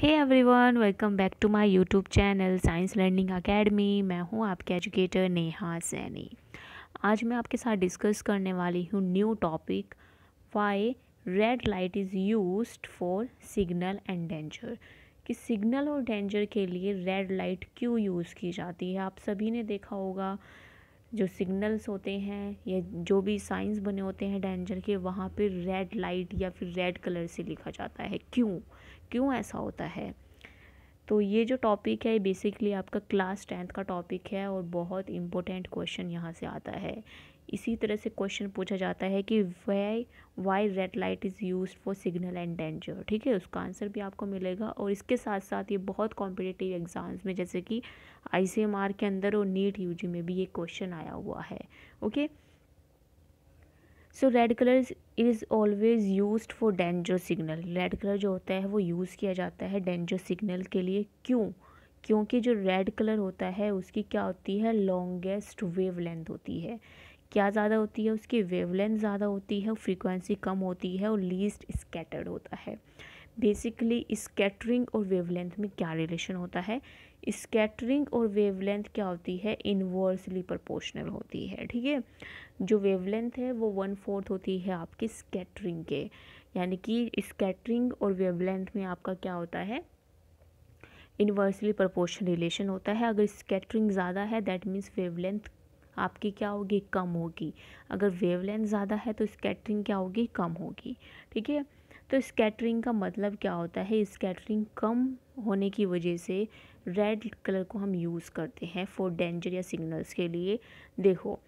hey everyone welcome back to my YouTube channel science learning academy मैं हूं आपके educator Neha Saini आज मैं आपके साथ डिस्कस करने वाली हूं new topic why red light is used for signal and danger कि सिग्नल और डेंजर के लिए रेड लाइट क्यों यूज़ की जाती है आप सभी ने देखा होगा जो सिग्नल्स होते हैं या जो भी साइंस बने होते हैं डेंजर के वहाँ पर रेड लाइट या फिर रेड कलर से लिखा जाता है क्यों क्यों ऐसा होता है तो ये जो टॉपिक है बेसिकली आपका क्लास टेंथ का टॉपिक है और बहुत इम्पोर्टेंट क्वेश्चन यहाँ से आता है इसी तरह से क्वेश्चन पूछा जाता है कि why why red light is use for signal and danger ठीक है उसका आंसर भी आपको मिलेगा और इसके साथ साथ ये बहुत कॉम्पिटिटिव एग्ज़ाम्स में जैसे कि आई के अंदर और नीट यू में भी ये क्वेश्चन आया हुआ है okay so red colour is always use for danger signal red colour जो होता है वो यूज़ किया जाता है डेंजर सिग्नल के लिए क्यों क्योंकि जो रेड कलर होता है उसकी क्या होती है लॉन्गेस्ट वेव लेंथ होती है क्या ज़्यादा होती है उसकी वेवलेंथ ज़्यादा होती है फ्रीक्वेंसी कम होती है और लीस्ट स्कैटर्ड होता है बेसिकली स्कैटरिंग और वेवलेंथ में क्या रिलेशन होता है स्कैटरिंग और वेवलेंथ क्या होती है इन्वर्सली प्रोपोर्शनल होती है ठीक है जो वेवलेंथ है वो वन फोर्थ होती है आपके स्कैटरिंग के यानी कि स्कैटरिंग और वेवलेंथ में आपका क्या होता है इन्वर्सली प्रोपोर्शनल रिलेशन होता है अगर स्कैटरिंग ज़्यादा है दैट मीन्स वेवलेंथ आपकी क्या होगी कम होगी अगर वेवलेंथ ज़्यादा है तो स्कैटरिंग क्या होगी कम होगी ठीक है तो स्कैटरिंग का मतलब क्या होता है स्कैटरिंग कम होने की वजह से रेड कलर को हम यूज़ करते हैं फॉर डेंजर या सिग्नल्स के लिए देखो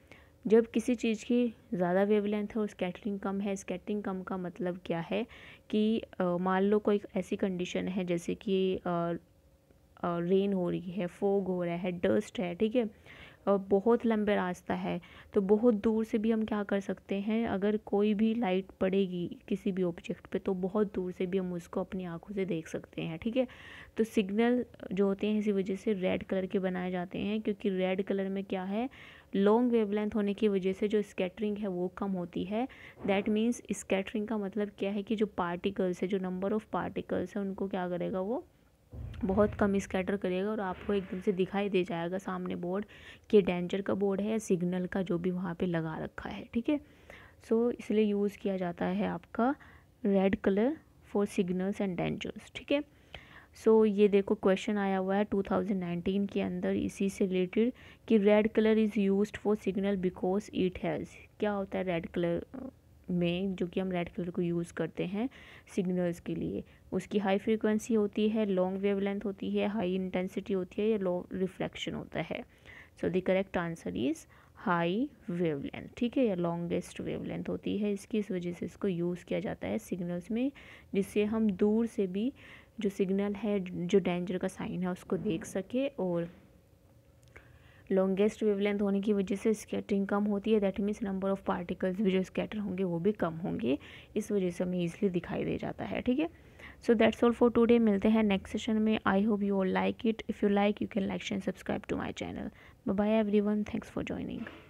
जब किसी चीज़ की ज़्यादा वेवलेंथ है और स्कैटरिंग कम है स्कैटरिंग कम का मतलब क्या है कि मान लो कोई ऐसी कंडीशन है जैसे कि रेन हो रही है फोग हो रहा है डस्ट है ठीक है बहुत लंबे रास्ता है तो बहुत दूर से भी हम क्या कर सकते हैं अगर कोई भी लाइट पड़ेगी किसी भी ऑब्जेक्ट पे तो बहुत दूर से भी हम उसको अपनी आंखों से देख सकते हैं ठीक है तो सिग्नल जो होते हैं इसी वजह से रेड कलर के बनाए जाते हैं क्योंकि रेड कलर में क्या है लॉन्ग वेवलेंथ होने की वजह से जो स्कैटरिंग है वो कम होती है दैट मीन्स स्कैटरिंग का मतलब क्या है कि जो पार्टिकल्स है जो नंबर ऑफ़ पार्टिकल्स है उनको क्या करेगा वो बहुत कम स्कैटर करेगा और आपको एकदम से दिखाई दे जाएगा सामने बोर्ड कि डेंजर का बोर्ड है या सिग्नल का जो भी वहाँ पे लगा रखा है ठीक है सो इसलिए यूज़ किया जाता है आपका red colour for signals and dangers ठीक है सो ये देखो क्वेश्चन आया हुआ है 2019 के अंदर इसी से रिलेटेड कि red colour is used for signal because it has क्या होता है रेड कलर में जो कि हम रेड कलर को यूज़ करते हैं सिग्नल्स के लिए उसकी हाई फ्रीक्वेंसी होती है लॉन्ग वेवलेंथ होती है हाई इंटेंसिटी होती है या लो रिफ्लेक्शन होता है so the correct answer is high wavelength ठीक है या लॉन्गेस्ट वेवलेंथ होती है इसकी इस वजह से इसको यूज़ किया जाता है सिग्नल्स में जिससे हम दूर से भी जो सिग्नल है जो डेंजर का साइन है उसको देख सके और लॉन्गेस्ट वेवलेंथ होने की वजह से स्केटिंग कम होती है that means number of particles भी जो स्केटर होंगे वो भी कम होंगे इस वजह से हमें ईजिली दिखाई दे जाता है ठीक है so that's all for today मिलते हैं नेक्स्ट सेशन में I hope you all like it if you like you can like and subscribe to my channel bye everyone thanks for joining